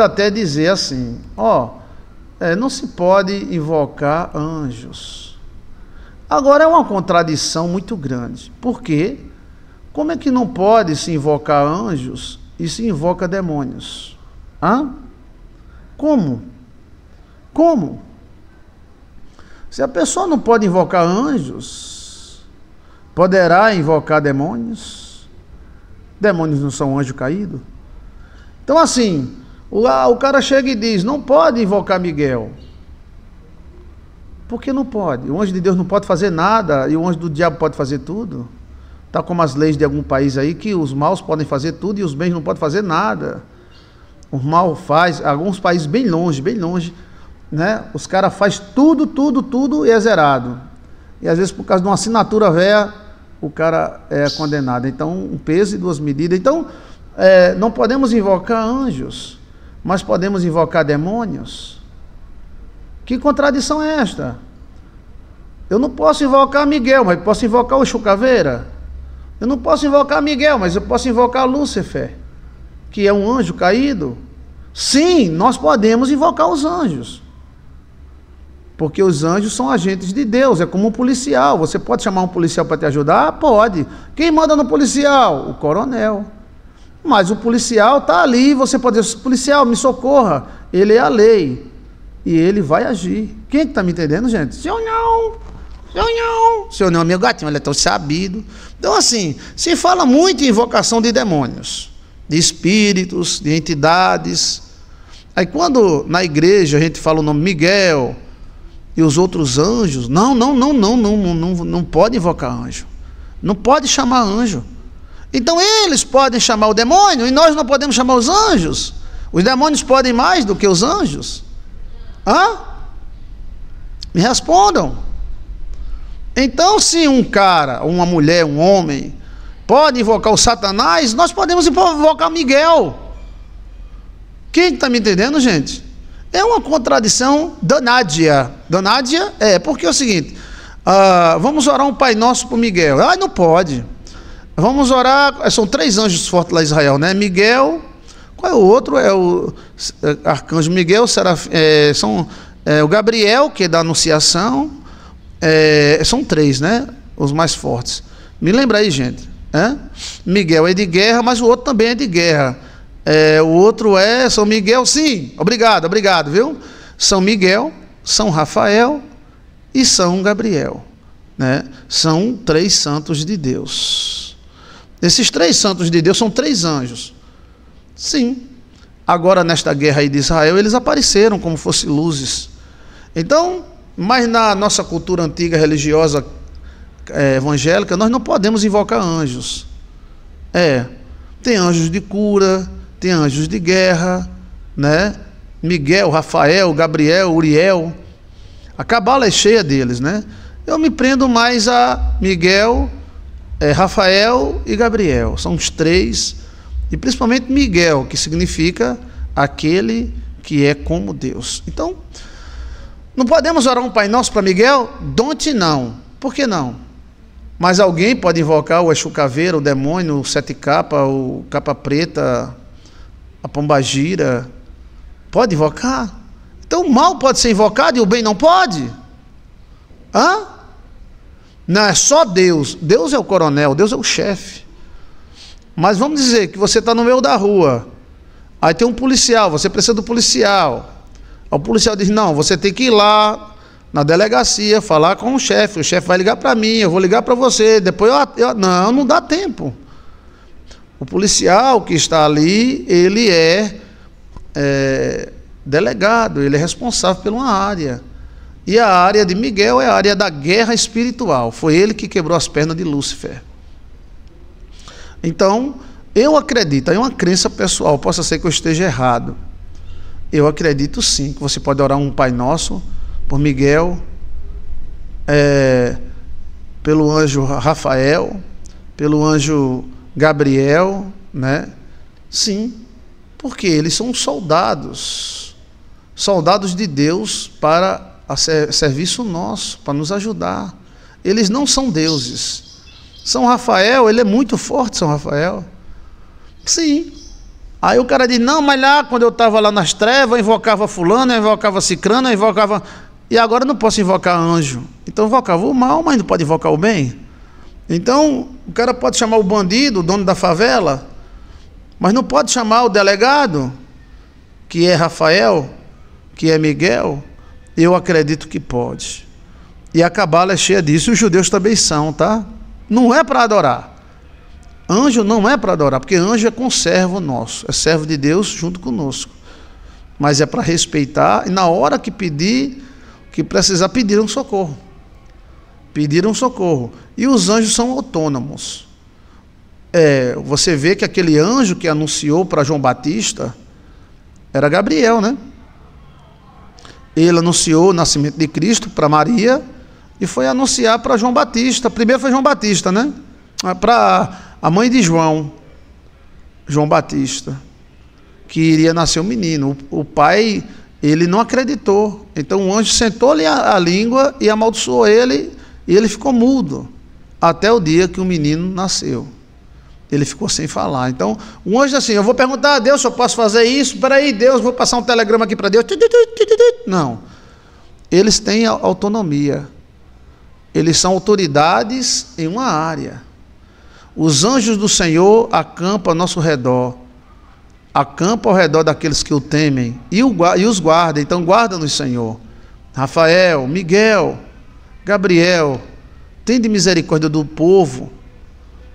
pode até dizer assim: ó, é, não se pode invocar anjos. Agora é uma contradição muito grande. Por quê? Como é que não pode se invocar anjos e se invoca demônios? Hã? Como? Como? Se a pessoa não pode invocar anjos, poderá invocar demônios? Demônios não são anjo caído? Então, assim, ah, o cara chega e diz: não pode invocar Miguel. Por que não pode? O anjo de Deus não pode fazer nada e o anjo do diabo pode fazer tudo? Tá como as leis de algum país aí que os maus podem fazer tudo e os bens não podem fazer nada. O mal faz, alguns países bem longe, bem longe, né? Os caras faz tudo, tudo, tudo e é zerado. E às vezes por causa de uma assinatura velha, o cara é condenado. Então, um peso e duas medidas. Então, é, não podemos invocar anjos mas podemos invocar demônios? Que contradição é esta? Eu não posso invocar Miguel, mas posso invocar o Chucaveira. Eu não posso invocar Miguel, mas eu posso invocar Lúcifer, que é um anjo caído. Sim, nós podemos invocar os anjos. Porque os anjos são agentes de Deus, é como um policial. Você pode chamar um policial para te ajudar? Pode. Quem manda no policial? O coronel. Mas o policial está ali, você pode dizer, policial, me socorra. Ele é a lei. E ele vai agir. Quem é está me entendendo, gente? Senhor não, senhor não, senhor não, meu gatinho, ele é tão sabido. Então, assim, se fala muito em invocação de demônios, de espíritos, de entidades. Aí, quando na igreja a gente fala o nome Miguel e os outros anjos, não, não, não, não, não, não, não pode invocar anjo. Não pode chamar anjo. Então eles podem chamar o demônio e nós não podemos chamar os anjos. Os demônios podem mais do que os anjos? Hã? Me respondam. Então, se um cara, uma mulher, um homem pode invocar o Satanás, nós podemos invocar Miguel. Quem está me entendendo, gente? É uma contradição donádia. Donádia é, porque é o seguinte: uh, vamos orar um Pai Nosso para Miguel. Ah, não pode. Vamos orar. São três anjos fortes lá em Israel, né? Miguel. Qual é o outro? É o é, arcanjo Miguel. Seraf, é, são é, o Gabriel que é da Anunciação. É, são três, né? Os mais fortes. Me lembra aí, gente. É? Miguel é de guerra, mas o outro também é de guerra. É, o outro é São Miguel, sim. Obrigado, obrigado, viu? São Miguel, São Rafael e São Gabriel. Né? São três santos de Deus. Esses três santos de Deus são três anjos. Sim. Agora, nesta guerra aí de Israel, eles apareceram como fossem luzes. Então, mas na nossa cultura antiga religiosa é, evangélica, nós não podemos invocar anjos. É. Tem anjos de cura, tem anjos de guerra, né? Miguel, Rafael, Gabriel, Uriel. A cabala é cheia deles, né? Eu me prendo mais a Miguel, é, Rafael e Gabriel, são os três, e principalmente Miguel, que significa aquele que é como Deus. Então, não podemos orar um Pai Nosso para Miguel? Donte não. Por que não? Mas alguém pode invocar o Exu Caveira, o demônio, o Sete Capa, o Capa Preta, a Pombagira. Pode invocar? Então o mal pode ser invocado e o bem não pode? Hã? Não, é só Deus. Deus é o coronel, Deus é o chefe. Mas vamos dizer que você está no meio da rua. Aí tem um policial, você precisa do policial. Aí o policial diz: Não, você tem que ir lá na delegacia falar com o chefe. O chefe vai ligar para mim, eu vou ligar para você. Depois eu, eu. Não, não dá tempo. O policial que está ali, ele é, é, delegado, ele é responsável por uma área. E a área de Miguel é a área da guerra espiritual. Foi ele que quebrou as pernas de Lúcifer. Então, eu acredito, é uma crença pessoal, possa ser que eu esteja errado. Eu acredito sim que você pode orar um Pai Nosso por Miguel, é, pelo anjo Rafael, pelo anjo Gabriel, né? Sim, porque eles são soldados, soldados de Deus para a ser, serviço nosso, para nos ajudar. Eles não são deuses. São Rafael, ele é muito forte, São Rafael. Sim. Aí o cara diz: Não, mas lá, quando eu estava lá nas trevas, eu invocava Fulano, eu invocava Cicrano, eu invocava. E agora eu não posso invocar anjo. Então invocava o mal, mas não pode invocar o bem. Então o cara pode chamar o bandido, o dono da favela, mas não pode chamar o delegado, que é Rafael, que é Miguel, eu acredito que pode. E a cabala é cheia disso, e os judeus também são, tá? Não é para adorar. Anjo não é para adorar, porque anjo é conservo nosso, é servo de Deus junto conosco. Mas é para respeitar, e na hora que pedir, que precisar, pediram um socorro. Pediram socorro. E os anjos são autônomos. É, você vê que aquele anjo que anunciou para João Batista era Gabriel, né? Ele anunciou o nascimento de Cristo para Maria e foi anunciar para João Batista. Primeiro foi João Batista, né? Ah, para a mãe de João, João Batista, que iria nascer um menino. O pai, ele não acreditou. Então o anjo sentou-lhe a, a língua e amaldiçoou ele, e ele ficou mudo até o dia que o menino nasceu ele ficou sem falar. Então, o anjo assim, eu vou perguntar a Deus se eu posso fazer isso. aí, Deus, vou passar um telegrama aqui para Deus. Não. Eles têm autonomia. Eles são autoridades em uma área. Os anjos do Senhor acampam ao nosso redor. Acampam ao redor daqueles que o temem e, os guardam. Então, guarda-nos, Senhor. Rafael, Miguel, Gabriel, tem de misericórdia do povo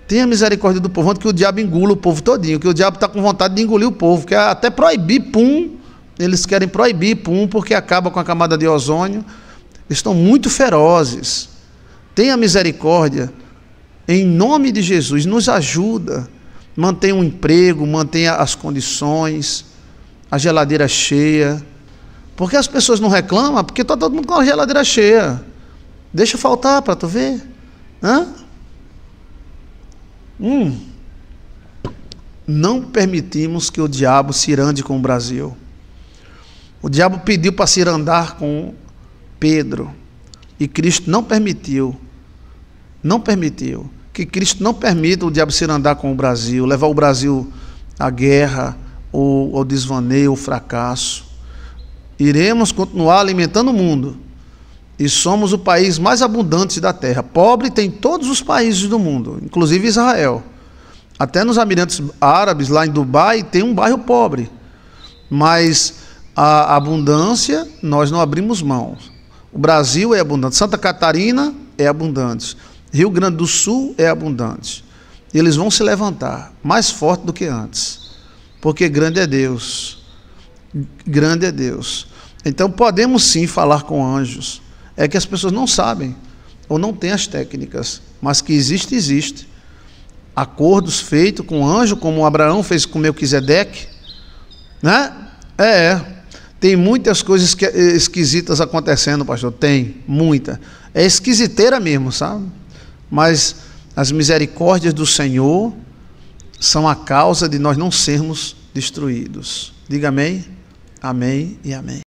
Tenha misericórdia do povo, antes que o diabo engula o povo todinho, que o diabo está com vontade de engolir o povo, que é até proibir pum, eles querem proibir pum porque acaba com a camada de ozônio. Estão muito ferozes. Tenha misericórdia. Em nome de Jesus, nos ajuda. Mantenha o um emprego, mantenha as condições, a geladeira cheia. Porque as pessoas não reclamam, porque está todo mundo com a geladeira cheia. Deixa faltar para tu ver. Hã? Hum, não permitimos que o diabo se irande com o Brasil. O diabo pediu para se irandar com Pedro. E Cristo não permitiu. Não permitiu. Que Cristo não permita o diabo se irandar com o Brasil, levar o Brasil à guerra, ou ao desvaneio, ao fracasso. Iremos continuar alimentando o mundo e somos o país mais abundante da terra. Pobre tem todos os países do mundo, inclusive Israel. Até nos Emirados Árabes, lá em Dubai, tem um bairro pobre. Mas a abundância nós não abrimos mão. O Brasil é abundante, Santa Catarina é abundante, Rio Grande do Sul é abundante. E eles vão se levantar mais forte do que antes, porque grande é Deus. Grande é Deus. Então podemos sim falar com anjos é que as pessoas não sabem ou não têm as técnicas, mas que existe, existe. Acordos feitos com anjo, como Abraão fez com Melquisedeque, né? É, é. tem muitas coisas eh, esquisitas acontecendo, pastor, tem, muita. É esquisiteira mesmo, sabe? Mas as misericórdias do Senhor são a causa de nós não sermos destruídos. Diga amém, amém e amém.